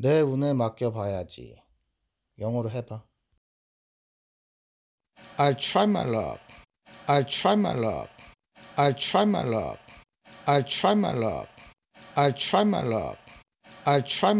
내 운에 맡겨봐야지. 영어로 해봐. I'll try my luck. I'll try my luck. I'll try my luck. I'll try my luck. I'll try my luck. I'll try my